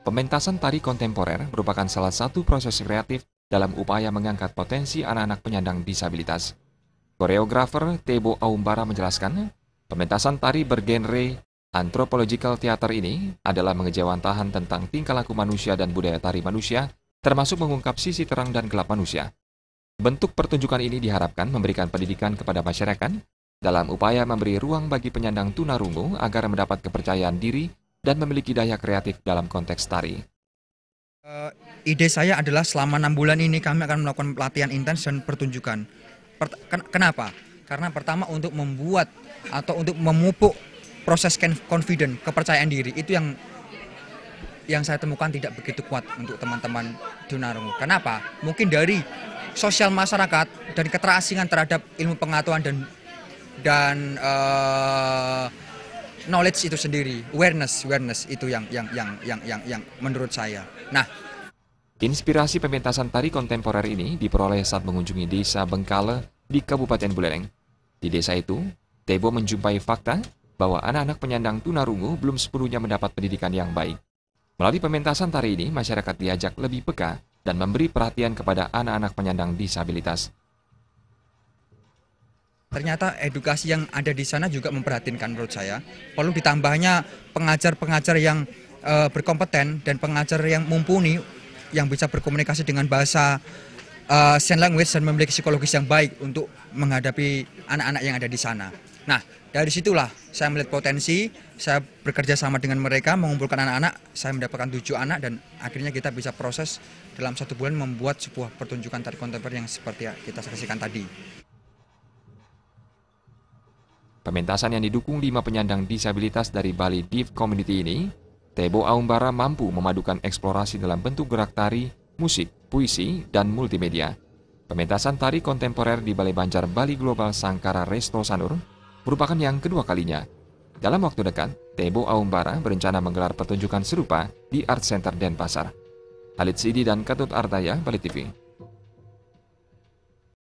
Pementasan tari kontemporer merupakan salah satu proses kreatif dalam upaya mengangkat potensi anak-anak penyandang disabilitas. Koreografer Tebo Aumbara menjelaskan, pementasan tari bergenre anthropological theater ini adalah mengejawantahan tentang tingkah laku manusia dan budaya tari manusia, termasuk mengungkap sisi terang dan gelap manusia. Bentuk pertunjukan ini diharapkan memberikan pendidikan kepada masyarakat dalam upaya memberi ruang bagi penyandang tunarungu agar mendapat kepercayaan diri dan memiliki daya kreatif dalam konteks tari. Uh, ide saya adalah selama enam bulan ini kami akan melakukan pelatihan intens dan pertunjukan. Per ken kenapa? Karena pertama untuk membuat atau untuk memupuk proses confident, kepercayaan diri itu yang yang saya temukan tidak begitu kuat untuk teman-teman tunarungu. Kenapa? Mungkin dari sosial masyarakat dan keterasingan terhadap ilmu pengetahuan dan dan uh, knowledge itu sendiri, awareness, awareness itu yang yang yang yang yang yang menurut saya. Nah, inspirasi pementasan tari kontemporer ini diperoleh saat mengunjungi desa Bengkale di Kabupaten Buleleng. Di desa itu, Tebo menjumpai fakta bahwa anak-anak penyandang tunarungu belum sepenuhnya mendapat pendidikan yang baik. Melalui pementasan tari ini, masyarakat diajak lebih peka dan memberi perhatian kepada anak-anak penyandang disabilitas. Ternyata edukasi yang ada di sana juga memperhatinkan menurut saya. Perlu ditambahnya pengajar-pengajar yang e, berkompeten dan pengajar yang mumpuni yang bisa berkomunikasi dengan bahasa e, sign language dan memiliki psikologis yang baik untuk menghadapi anak-anak yang ada di sana. Nah, dari situlah saya melihat potensi, saya bekerja sama dengan mereka, mengumpulkan anak-anak, saya mendapatkan tujuh anak dan akhirnya kita bisa proses dalam satu bulan membuat sebuah pertunjukan tari kontemporer yang seperti kita saksikan tadi. Pementasan yang didukung lima penyandang disabilitas dari Bali Deaf Community ini, Tebo Aumbara mampu memadukan eksplorasi dalam bentuk gerak tari, musik, puisi, dan multimedia. Pementasan tari kontemporer di Balai Banjar Bali Global Sangkara Resto Sanur merupakan yang kedua kalinya. Dalam waktu dekat, Tebo Aumbara berencana menggelar pertunjukan serupa di Art Center Denpasar. Halid Sidi dan Katut Artaya, Bali TV.